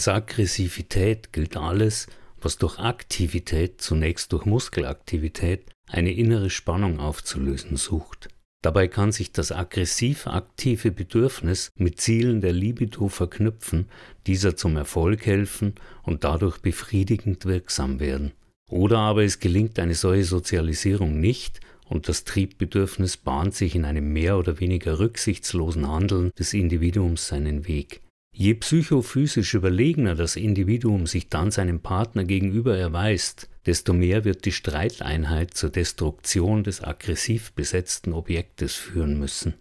Als Aggressivität gilt alles, was durch Aktivität, zunächst durch Muskelaktivität, eine innere Spannung aufzulösen sucht. Dabei kann sich das aggressiv-aktive Bedürfnis mit Zielen der Libido verknüpfen, dieser zum Erfolg helfen und dadurch befriedigend wirksam werden. Oder aber es gelingt eine solche Sozialisierung nicht und das Triebbedürfnis bahnt sich in einem mehr oder weniger rücksichtslosen Handeln des Individuums seinen Weg. Je psychophysisch überlegener das Individuum sich dann seinem Partner gegenüber erweist, desto mehr wird die Streiteinheit zur Destruktion des aggressiv besetzten Objektes führen müssen.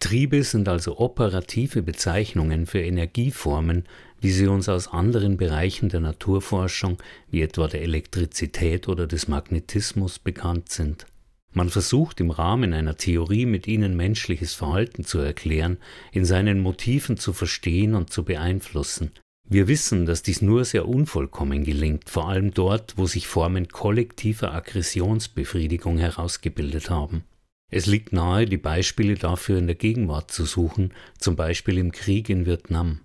Triebe sind also operative Bezeichnungen für Energieformen, wie sie uns aus anderen Bereichen der Naturforschung, wie etwa der Elektrizität oder des Magnetismus, bekannt sind. Man versucht im Rahmen einer Theorie mit ihnen menschliches Verhalten zu erklären, in seinen Motiven zu verstehen und zu beeinflussen. Wir wissen, dass dies nur sehr unvollkommen gelingt, vor allem dort, wo sich Formen kollektiver Aggressionsbefriedigung herausgebildet haben. Es liegt nahe, die Beispiele dafür in der Gegenwart zu suchen, zum Beispiel im Krieg in Vietnam.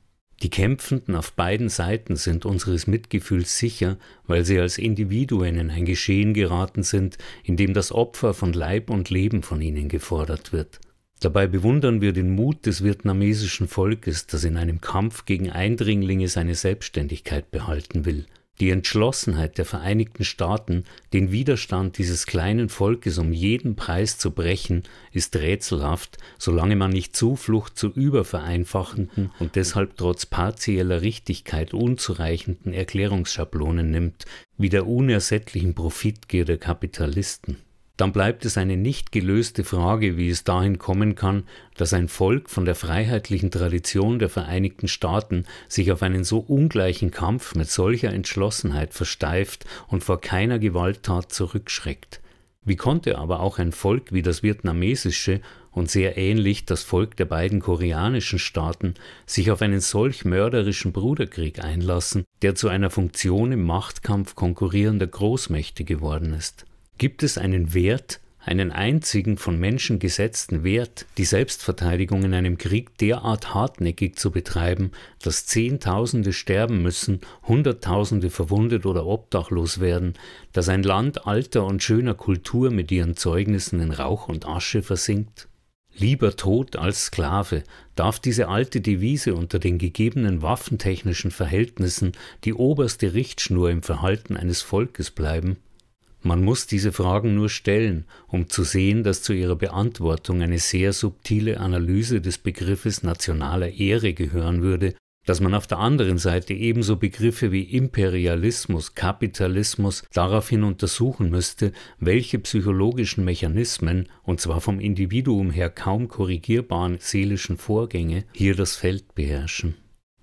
Die Kämpfenden auf beiden Seiten sind unseres Mitgefühls sicher, weil sie als Individuen in ein Geschehen geraten sind, in dem das Opfer von Leib und Leben von ihnen gefordert wird. Dabei bewundern wir den Mut des vietnamesischen Volkes, das in einem Kampf gegen Eindringlinge seine Selbstständigkeit behalten will – die Entschlossenheit der Vereinigten Staaten, den Widerstand dieses kleinen Volkes um jeden Preis zu brechen, ist rätselhaft, solange man nicht Zuflucht zu übervereinfachenden und deshalb trotz partieller Richtigkeit unzureichenden Erklärungsschablonen nimmt, wie der unersättlichen Profitgier der Kapitalisten dann bleibt es eine nicht gelöste Frage, wie es dahin kommen kann, dass ein Volk von der freiheitlichen Tradition der Vereinigten Staaten sich auf einen so ungleichen Kampf mit solcher Entschlossenheit versteift und vor keiner Gewalttat zurückschreckt. Wie konnte aber auch ein Volk wie das vietnamesische und sehr ähnlich das Volk der beiden koreanischen Staaten sich auf einen solch mörderischen Bruderkrieg einlassen, der zu einer Funktion im Machtkampf konkurrierender Großmächte geworden ist? Gibt es einen Wert, einen einzigen von Menschen gesetzten Wert, die Selbstverteidigung in einem Krieg derart hartnäckig zu betreiben, dass Zehntausende sterben müssen, Hunderttausende verwundet oder obdachlos werden, dass ein Land alter und schöner Kultur mit ihren Zeugnissen in Rauch und Asche versinkt? Lieber Tod als Sklave darf diese alte Devise unter den gegebenen waffentechnischen Verhältnissen die oberste Richtschnur im Verhalten eines Volkes bleiben? Man muss diese Fragen nur stellen, um zu sehen, dass zu ihrer Beantwortung eine sehr subtile Analyse des Begriffes nationaler Ehre gehören würde, dass man auf der anderen Seite ebenso Begriffe wie Imperialismus, Kapitalismus daraufhin untersuchen müsste, welche psychologischen Mechanismen, und zwar vom Individuum her kaum korrigierbaren seelischen Vorgänge, hier das Feld beherrschen.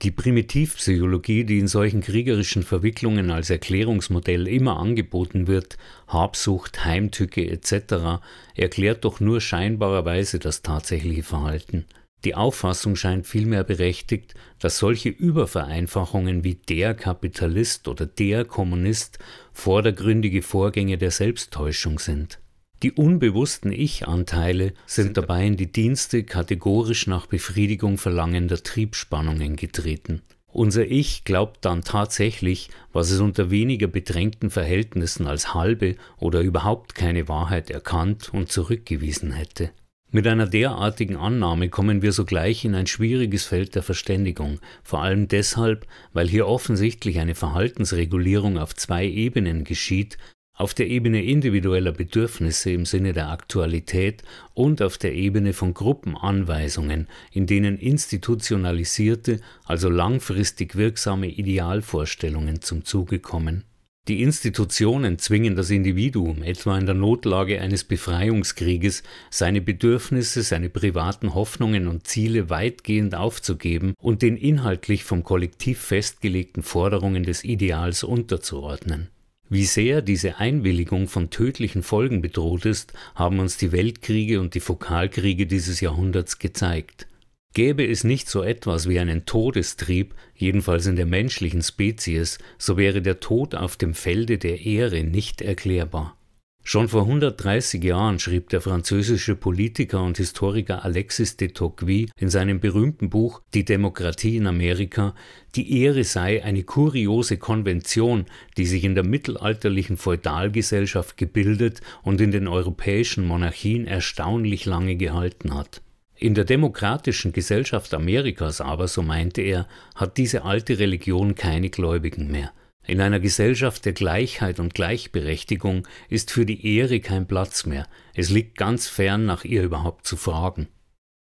Die Primitivpsychologie, die in solchen kriegerischen Verwicklungen als Erklärungsmodell immer angeboten wird, Habsucht, Heimtücke etc., erklärt doch nur scheinbarerweise das tatsächliche Verhalten. Die Auffassung scheint vielmehr berechtigt, dass solche Übervereinfachungen wie der Kapitalist oder der Kommunist vordergründige Vorgänge der Selbsttäuschung sind. Die unbewussten Ich-Anteile sind dabei in die Dienste kategorisch nach Befriedigung verlangender Triebspannungen getreten. Unser Ich glaubt dann tatsächlich, was es unter weniger bedrängten Verhältnissen als halbe oder überhaupt keine Wahrheit erkannt und zurückgewiesen hätte. Mit einer derartigen Annahme kommen wir sogleich in ein schwieriges Feld der Verständigung, vor allem deshalb, weil hier offensichtlich eine Verhaltensregulierung auf zwei Ebenen geschieht, auf der Ebene individueller Bedürfnisse im Sinne der Aktualität und auf der Ebene von Gruppenanweisungen, in denen institutionalisierte, also langfristig wirksame Idealvorstellungen zum Zuge kommen. Die Institutionen zwingen das Individuum, etwa in der Notlage eines Befreiungskrieges, seine Bedürfnisse, seine privaten Hoffnungen und Ziele weitgehend aufzugeben und den inhaltlich vom Kollektiv festgelegten Forderungen des Ideals unterzuordnen. Wie sehr diese Einwilligung von tödlichen Folgen bedroht ist, haben uns die Weltkriege und die Fokalkriege dieses Jahrhunderts gezeigt. Gäbe es nicht so etwas wie einen Todestrieb, jedenfalls in der menschlichen Spezies, so wäre der Tod auf dem Felde der Ehre nicht erklärbar. Schon vor 130 Jahren schrieb der französische Politiker und Historiker Alexis de Tocqueville in seinem berühmten Buch Die Demokratie in Amerika, die Ehre sei eine kuriose Konvention, die sich in der mittelalterlichen Feudalgesellschaft gebildet und in den europäischen Monarchien erstaunlich lange gehalten hat. In der demokratischen Gesellschaft Amerikas aber, so meinte er, hat diese alte Religion keine Gläubigen mehr. In einer Gesellschaft der Gleichheit und Gleichberechtigung ist für die Ehre kein Platz mehr. Es liegt ganz fern, nach ihr überhaupt zu fragen.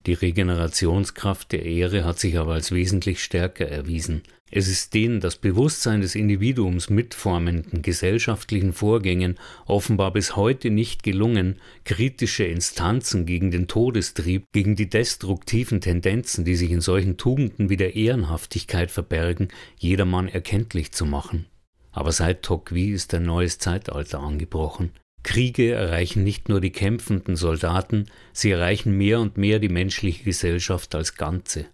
Die Regenerationskraft der Ehre hat sich aber als wesentlich stärker erwiesen. Es ist den das Bewusstsein des Individuums mitformenden gesellschaftlichen Vorgängen offenbar bis heute nicht gelungen, kritische Instanzen gegen den Todestrieb, gegen die destruktiven Tendenzen, die sich in solchen Tugenden wie der Ehrenhaftigkeit verbergen, jedermann erkenntlich zu machen. Aber seit Tocqueville ist ein neues Zeitalter angebrochen. Kriege erreichen nicht nur die kämpfenden Soldaten, sie erreichen mehr und mehr die menschliche Gesellschaft als Ganze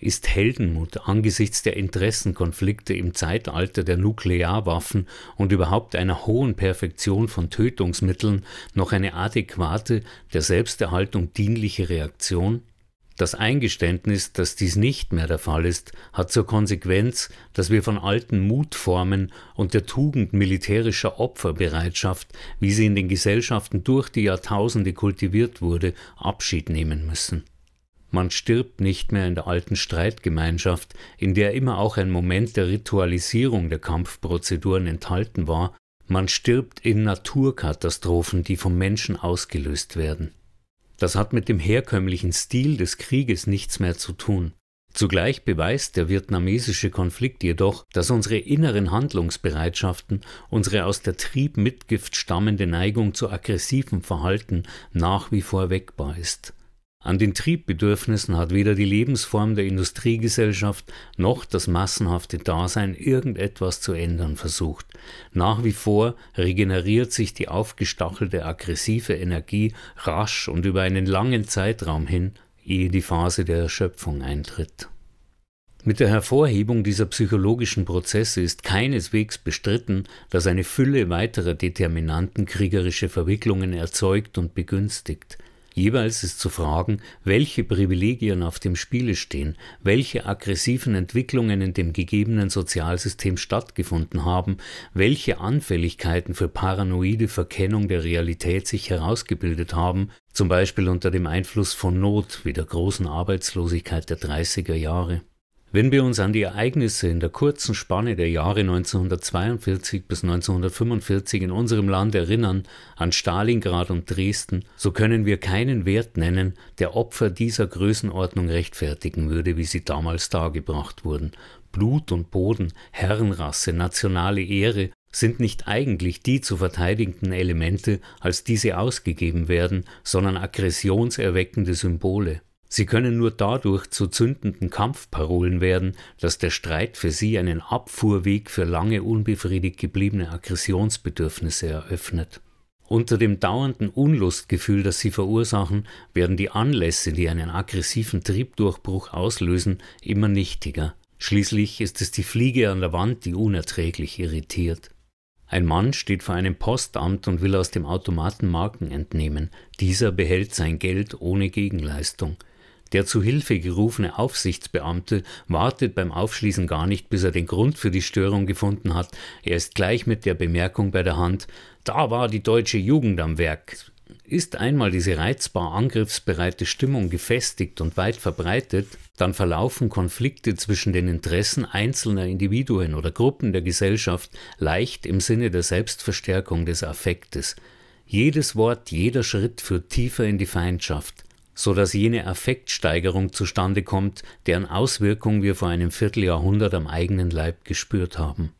ist Heldenmut angesichts der Interessenkonflikte im Zeitalter der Nuklearwaffen und überhaupt einer hohen Perfektion von Tötungsmitteln noch eine adäquate, der Selbsterhaltung dienliche Reaktion? Das Eingeständnis, dass dies nicht mehr der Fall ist, hat zur Konsequenz, dass wir von alten Mutformen und der Tugend militärischer Opferbereitschaft, wie sie in den Gesellschaften durch die Jahrtausende kultiviert wurde, Abschied nehmen müssen. Man stirbt nicht mehr in der alten Streitgemeinschaft, in der immer auch ein Moment der Ritualisierung der Kampfprozeduren enthalten war, man stirbt in Naturkatastrophen, die vom Menschen ausgelöst werden. Das hat mit dem herkömmlichen Stil des Krieges nichts mehr zu tun. Zugleich beweist der vietnamesische Konflikt jedoch, dass unsere inneren Handlungsbereitschaften, unsere aus der Triebmitgift stammende Neigung zu aggressivem Verhalten nach wie vor wegbar ist. An den Triebbedürfnissen hat weder die Lebensform der Industriegesellschaft noch das massenhafte Dasein irgendetwas zu ändern versucht. Nach wie vor regeneriert sich die aufgestachelte aggressive Energie rasch und über einen langen Zeitraum hin, ehe die Phase der Erschöpfung eintritt. Mit der Hervorhebung dieser psychologischen Prozesse ist keineswegs bestritten, dass eine Fülle weiterer Determinanten kriegerische Verwicklungen erzeugt und begünstigt. Jeweils ist zu fragen, welche Privilegien auf dem Spiele stehen, welche aggressiven Entwicklungen in dem gegebenen Sozialsystem stattgefunden haben, welche Anfälligkeiten für paranoide Verkennung der Realität sich herausgebildet haben, zum Beispiel unter dem Einfluss von Not wie der großen Arbeitslosigkeit der 30er Jahre. Wenn wir uns an die Ereignisse in der kurzen Spanne der Jahre 1942 bis 1945 in unserem Land erinnern, an Stalingrad und Dresden, so können wir keinen Wert nennen, der Opfer dieser Größenordnung rechtfertigen würde, wie sie damals dargebracht wurden. Blut und Boden, Herrenrasse, nationale Ehre sind nicht eigentlich die zu verteidigenden Elemente, als diese ausgegeben werden, sondern aggressionserweckende Symbole. Sie können nur dadurch zu zündenden Kampfparolen werden, dass der Streit für sie einen Abfuhrweg für lange unbefriedigt gebliebene Aggressionsbedürfnisse eröffnet. Unter dem dauernden Unlustgefühl, das sie verursachen, werden die Anlässe, die einen aggressiven Triebdurchbruch auslösen, immer nichtiger. Schließlich ist es die Fliege an der Wand, die unerträglich irritiert. Ein Mann steht vor einem Postamt und will aus dem Automaten Marken entnehmen. Dieser behält sein Geld ohne Gegenleistung. Der zu Hilfe gerufene Aufsichtsbeamte wartet beim Aufschließen gar nicht, bis er den Grund für die Störung gefunden hat. Er ist gleich mit der Bemerkung bei der Hand, da war die deutsche Jugend am Werk. Ist einmal diese reizbar angriffsbereite Stimmung gefestigt und weit verbreitet, dann verlaufen Konflikte zwischen den Interessen einzelner Individuen oder Gruppen der Gesellschaft leicht im Sinne der Selbstverstärkung des Affektes. Jedes Wort, jeder Schritt führt tiefer in die Feindschaft sodass jene Affektsteigerung zustande kommt, deren Auswirkung wir vor einem Vierteljahrhundert am eigenen Leib gespürt haben.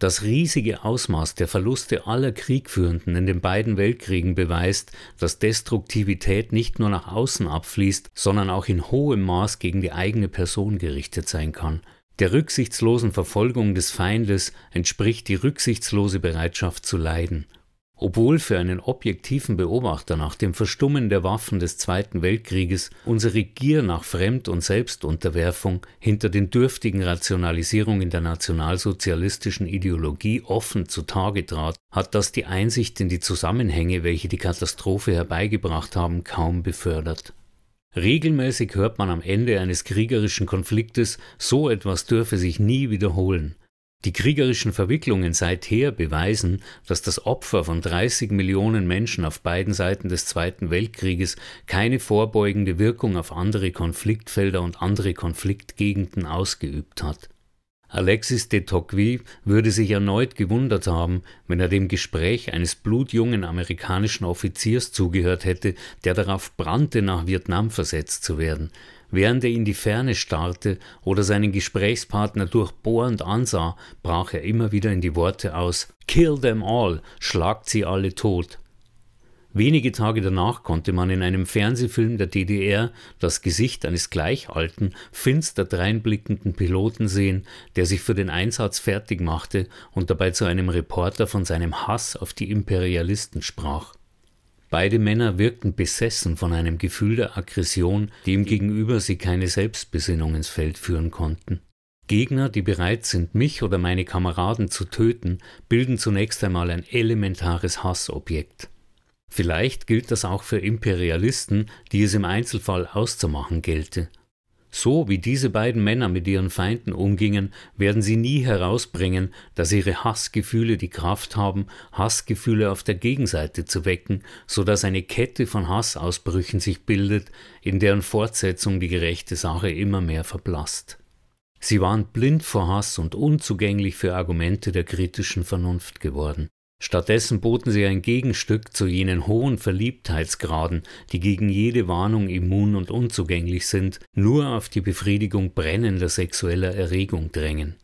Das riesige Ausmaß der Verluste aller Kriegführenden in den beiden Weltkriegen beweist, dass Destruktivität nicht nur nach außen abfließt, sondern auch in hohem Maß gegen die eigene Person gerichtet sein kann. Der rücksichtslosen Verfolgung des Feindes entspricht die rücksichtslose Bereitschaft zu leiden obwohl für einen objektiven Beobachter nach dem Verstummen der Waffen des Zweiten Weltkrieges unsere Gier nach Fremd- und Selbstunterwerfung hinter den dürftigen Rationalisierungen der nationalsozialistischen Ideologie offen zutage trat, hat das die Einsicht in die Zusammenhänge, welche die Katastrophe herbeigebracht haben, kaum befördert. Regelmäßig hört man am Ende eines kriegerischen Konfliktes, so etwas dürfe sich nie wiederholen. Die kriegerischen Verwicklungen seither beweisen, dass das Opfer von 30 Millionen Menschen auf beiden Seiten des Zweiten Weltkrieges keine vorbeugende Wirkung auf andere Konfliktfelder und andere Konfliktgegenden ausgeübt hat. Alexis de Tocqueville würde sich erneut gewundert haben, wenn er dem Gespräch eines blutjungen amerikanischen Offiziers zugehört hätte, der darauf brannte, nach Vietnam versetzt zu werden. Während er in die Ferne starrte oder seinen Gesprächspartner durchbohrend ansah, brach er immer wieder in die Worte aus Kill them all, schlagt sie alle tot. Wenige Tage danach konnte man in einem Fernsehfilm der DDR das Gesicht eines gleichalten, finster dreinblickenden Piloten sehen, der sich für den Einsatz fertig machte und dabei zu einem Reporter von seinem Hass auf die Imperialisten sprach. Beide Männer wirkten besessen von einem Gefühl der Aggression, demgegenüber sie keine Selbstbesinnung ins Feld führen konnten. Gegner, die bereit sind, mich oder meine Kameraden zu töten, bilden zunächst einmal ein elementares Hassobjekt. Vielleicht gilt das auch für Imperialisten, die es im Einzelfall auszumachen gelte, so wie diese beiden Männer mit ihren Feinden umgingen, werden sie nie herausbringen, dass ihre Hassgefühle die Kraft haben, Hassgefühle auf der Gegenseite zu wecken, so dass eine Kette von Hassausbrüchen sich bildet, in deren Fortsetzung die gerechte Sache immer mehr verblasst. Sie waren blind vor Hass und unzugänglich für Argumente der kritischen Vernunft geworden. Stattdessen boten sie ein Gegenstück zu jenen hohen Verliebtheitsgraden, die gegen jede Warnung immun und unzugänglich sind, nur auf die Befriedigung brennender sexueller Erregung drängen.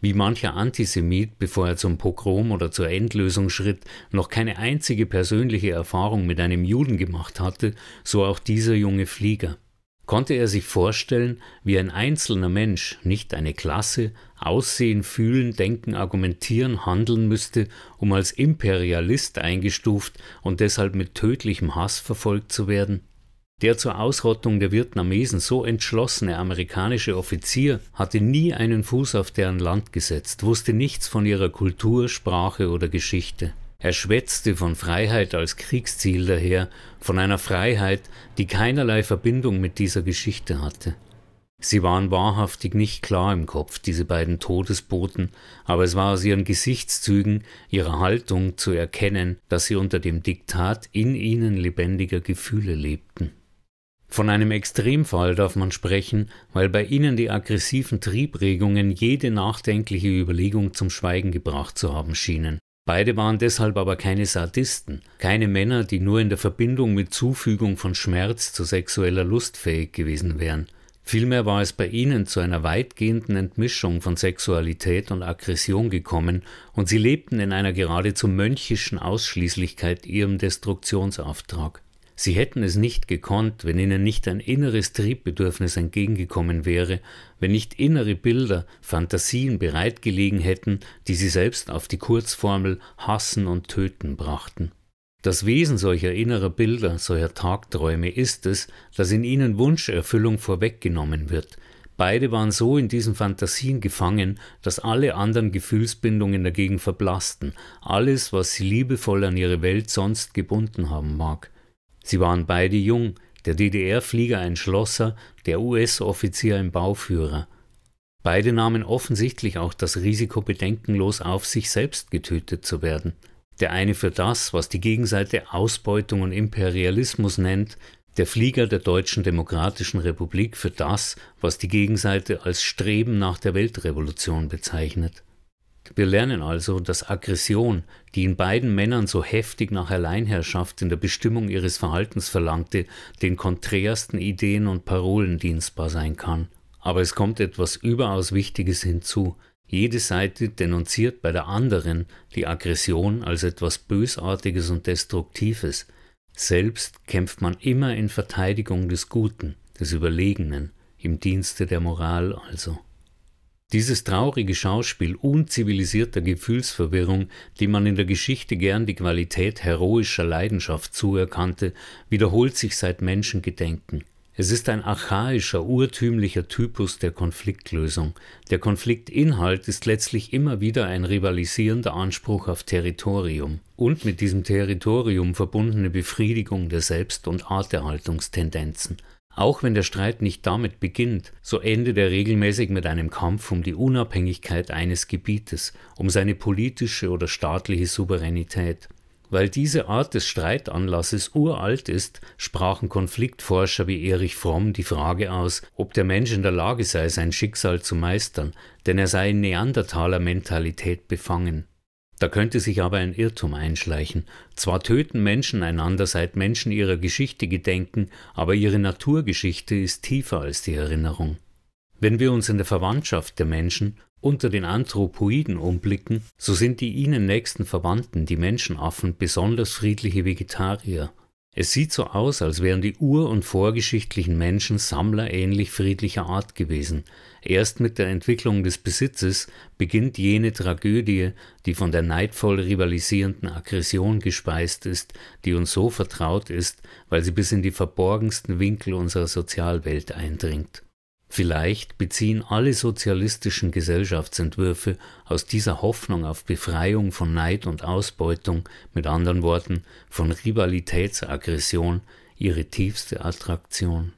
Wie mancher Antisemit, bevor er zum Pogrom oder zur Endlösung schritt, noch keine einzige persönliche Erfahrung mit einem Juden gemacht hatte, so auch dieser junge Flieger. Konnte er sich vorstellen, wie ein einzelner Mensch, nicht eine Klasse, aussehen, fühlen, denken, argumentieren, handeln müsste, um als Imperialist eingestuft und deshalb mit tödlichem Hass verfolgt zu werden? Der zur Ausrottung der Vietnamesen so entschlossene amerikanische Offizier hatte nie einen Fuß auf deren Land gesetzt, wusste nichts von ihrer Kultur, Sprache oder Geschichte. Er schwätzte von Freiheit als Kriegsziel daher, von einer Freiheit, die keinerlei Verbindung mit dieser Geschichte hatte. Sie waren wahrhaftig nicht klar im Kopf, diese beiden Todesboten, aber es war aus ihren Gesichtszügen, ihrer Haltung zu erkennen, dass sie unter dem Diktat in ihnen lebendiger Gefühle lebten. Von einem Extremfall darf man sprechen, weil bei ihnen die aggressiven Triebregungen jede nachdenkliche Überlegung zum Schweigen gebracht zu haben schienen. Beide waren deshalb aber keine Sadisten, keine Männer, die nur in der Verbindung mit Zufügung von Schmerz zu sexueller Lust fähig gewesen wären. Vielmehr war es bei ihnen zu einer weitgehenden Entmischung von Sexualität und Aggression gekommen, und sie lebten in einer geradezu mönchischen Ausschließlichkeit ihrem Destruktionsauftrag. Sie hätten es nicht gekonnt, wenn ihnen nicht ein inneres Triebbedürfnis entgegengekommen wäre, wenn nicht innere Bilder, Fantasien bereitgelegen hätten, die sie selbst auf die Kurzformel Hassen und Töten brachten. Das Wesen solcher innerer Bilder, solcher Tagträume ist es, dass in ihnen Wunscherfüllung vorweggenommen wird. Beide waren so in diesen Fantasien gefangen, dass alle anderen Gefühlsbindungen dagegen verblassten, alles, was sie liebevoll an ihre Welt sonst gebunden haben mag. Sie waren beide jung, der DDR-Flieger ein Schlosser, der US-Offizier ein Bauführer. Beide nahmen offensichtlich auch das Risiko bedenkenlos auf, sich selbst getötet zu werden. Der eine für das, was die Gegenseite Ausbeutung und Imperialismus nennt, der Flieger der Deutschen Demokratischen Republik für das, was die Gegenseite als Streben nach der Weltrevolution bezeichnet. Wir lernen also, dass Aggression, die in beiden Männern so heftig nach Alleinherrschaft in der Bestimmung ihres Verhaltens verlangte, den konträrsten Ideen und Parolen dienstbar sein kann. Aber es kommt etwas überaus Wichtiges hinzu. Jede Seite denunziert bei der anderen die Aggression als etwas Bösartiges und Destruktives. Selbst kämpft man immer in Verteidigung des Guten, des Überlegenen, im Dienste der Moral also. Dieses traurige Schauspiel unzivilisierter Gefühlsverwirrung, dem man in der Geschichte gern die Qualität heroischer Leidenschaft zuerkannte, wiederholt sich seit Menschengedenken. Es ist ein archaischer, urtümlicher Typus der Konfliktlösung. Der Konfliktinhalt ist letztlich immer wieder ein rivalisierender Anspruch auf Territorium und mit diesem Territorium verbundene Befriedigung der Selbst- und Arterhaltungstendenzen. Auch wenn der Streit nicht damit beginnt, so endet er regelmäßig mit einem Kampf um die Unabhängigkeit eines Gebietes, um seine politische oder staatliche Souveränität. Weil diese Art des Streitanlasses uralt ist, sprachen Konfliktforscher wie Erich Fromm die Frage aus, ob der Mensch in der Lage sei, sein Schicksal zu meistern, denn er sei in Neandertaler Mentalität befangen. Da könnte sich aber ein Irrtum einschleichen. Zwar töten Menschen einander, seit Menschen ihrer Geschichte gedenken, aber ihre Naturgeschichte ist tiefer als die Erinnerung. Wenn wir uns in der Verwandtschaft der Menschen unter den Anthropoiden umblicken, so sind die ihnen nächsten Verwandten, die Menschenaffen, besonders friedliche Vegetarier, es sieht so aus, als wären die ur- und vorgeschichtlichen Menschen Sammler ähnlich friedlicher Art gewesen. Erst mit der Entwicklung des Besitzes beginnt jene Tragödie, die von der neidvoll rivalisierenden Aggression gespeist ist, die uns so vertraut ist, weil sie bis in die verborgensten Winkel unserer Sozialwelt eindringt. Vielleicht beziehen alle sozialistischen Gesellschaftsentwürfe aus dieser Hoffnung auf Befreiung von Neid und Ausbeutung, mit anderen Worten von Rivalitätsaggression, ihre tiefste Attraktion